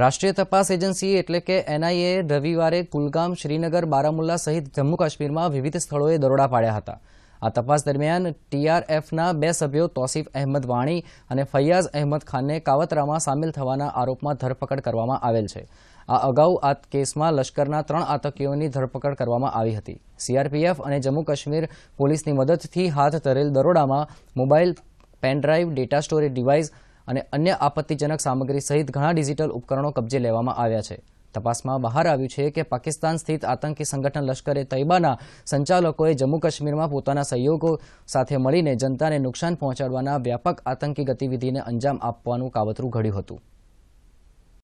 રાષ્ટ્રીય તપાસ એજન્સી એટલે કે એનઆઈએ રવિવારે કુલગામ શ્રીનગર બારામુલ્લા સહિત જમ્મુ કાશ્મીરમાં વિવિધ સ્થળોએ દરોડા પાડ્યા હતા આ તપાસ દરમિયાન ટીઆરએફના બે સભ્યો તોસીફ અહેમદ વાણી અને ફૈયાઝ અહેમદ ખાનને કાવતરામાં સામેલ થવાના આરોપમાં ધરપકડ કરવામાં આવેલ છે આ અગાઉ આ કેસમાં લશ્કરના ત્રણ આતંકીઓની ધરપકડ કરવામાં આવી હતી સીઆરપીએફ અને જમ્મુ કાશ્મીર પોલીસની મદદથી હાથ ધરેલ દરોડામાં mobile pendrive data storage device અને અન્ય આપત્તિજનક સામગ્રી સહિત ઘણા ડિજિટલ ઉપકરણો કબજે લેવામાં આવ્યા છે તપાસમાં બહાર આવ્યું છે કે પાકિસ્તાન સ્થિત આતંકી સંગઠન લશ્કરે તૈબાના સંચાલકોએ જમ્મુ કાશ્મીરમાં પોતાના સહયોગો સાથે મળીને જનતાને નુકસાન પહોંચાડવાના વ્યાપક આતંકી ગતિવિધિને અંજામ આપવાનું કાવતરું ઘડ્યું હતું